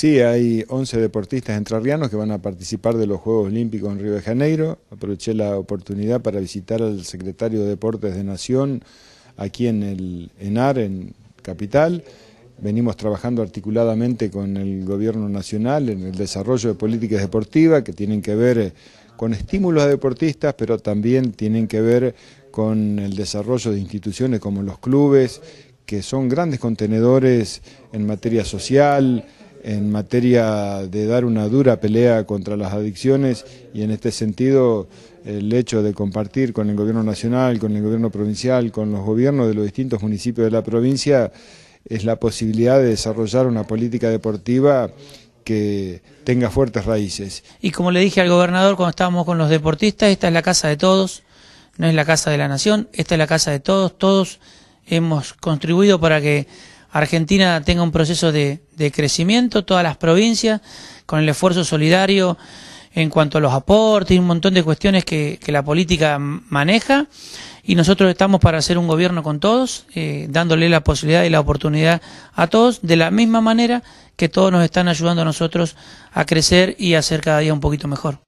Sí, hay 11 deportistas entrerrianos que van a participar de los Juegos Olímpicos en Río de Janeiro. Aproveché la oportunidad para visitar al secretario de Deportes de Nación aquí en el ENAR, en Capital. Venimos trabajando articuladamente con el gobierno nacional en el desarrollo de políticas deportivas que tienen que ver eh, con estímulos a deportistas, pero también tienen que ver con el desarrollo de instituciones como los clubes, que son grandes contenedores en materia social, en materia de dar una dura pelea contra las adicciones y en este sentido el hecho de compartir con el gobierno nacional, con el gobierno provincial, con los gobiernos de los distintos municipios de la provincia es la posibilidad de desarrollar una política deportiva que tenga fuertes raíces. Y como le dije al gobernador cuando estábamos con los deportistas, esta es la casa de todos, no es la casa de la nación, esta es la casa de todos, todos hemos contribuido para que Argentina tenga un proceso de, crecimiento, todas las provincias, con el esfuerzo solidario en cuanto a los aportes y un montón de cuestiones que, la política maneja. Y nosotros estamos para hacer un gobierno con todos, eh, dándole la posibilidad y la oportunidad a todos, de la misma manera que todos nos están ayudando a nosotros a crecer y a ser cada día un poquito mejor.